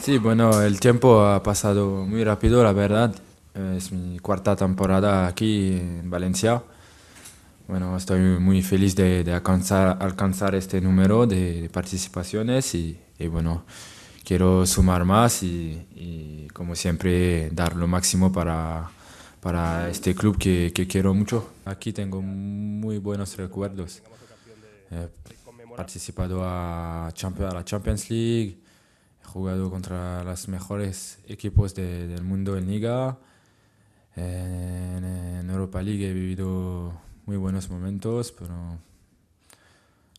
Sí, bueno, el tiempo ha pasado muy rápido, la verdad. Es mi cuarta temporada aquí en Valencia. Bueno, estoy muy feliz de, alcanzar, este número de, participaciones y, bueno, quiero sumar más y como siempre dar lo máximo para, para este club que, quiero mucho. Aquí tengo muy buenos recuerdos. He participado a, la Champions League, he jugado contra los mejores equipos del mundo en Liga. En, Europa League he vivido muy buenos momentos, pero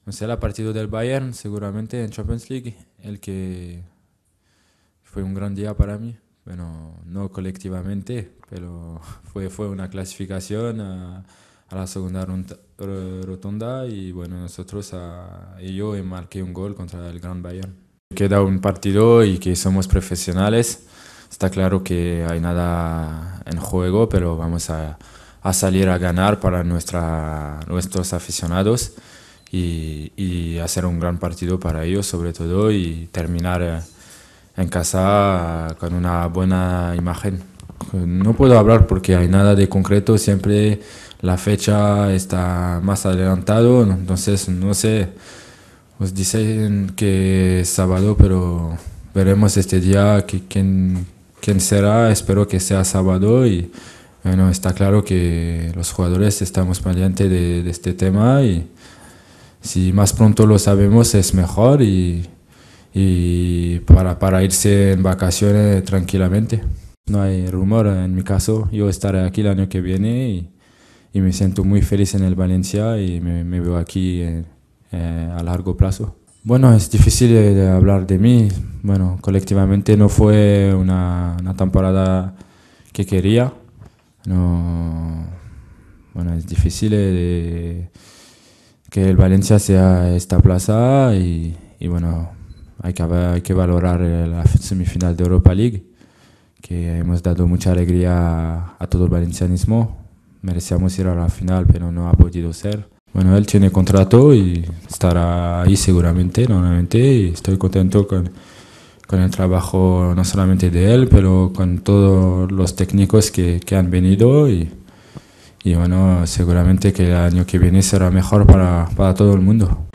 no sé, el partido del Bayern seguramente en Champions League, el que fue un gran día para mí bueno, no colectivamente, pero fue, fue una clasificación a, la segunda rotonda y bueno, nosotros a, y yo marqué un gol contra el Gran Bayern. Queda un partido y que somos profesionales. Está claro que hay nada en juego, pero vamos a, a salir a ganar para nuestra, nuestros aficionados y, y, hacer un gran partido para ellos sobre todo y terminar eh, en casa con una buena imagen. No puedo hablar porque hay nada de concreto, siempre la fecha está más adelantado, entonces no sé, os dicen que es sábado, pero veremos este día que, quién, quién será, espero que sea sábado y bueno, está claro que los jugadores estamos pendientes de, de este tema y si más pronto lo sabemos es mejor y y para, para irse en vacaciones tranquilamente. No hay rumor, en mi caso, yo estaré aquí el año que viene y, me siento muy feliz en el Valencia y me, veo aquí eh, eh, a largo plazo. Bueno, es difícil eh, de hablar de mí. Bueno, colectivamente no fue una, una temporada que quería. No, bueno, es difícil que el Valencia sea esta plaza y, y bueno, hay que, que valorar eh, la semifinal de Europa League, que hemos dado mucha alegría a todo el valencianismo. Merecíamos ir a la final, pero no ha podido ser. Bueno, él tiene contrato y estará ahí seguramente, normalmente, y estoy contento con, con el trabajo no solamente de él, pero con todos los técnicos que, que han venido y, y, bueno, seguramente que el año que viene será mejor para, para todo el mundo.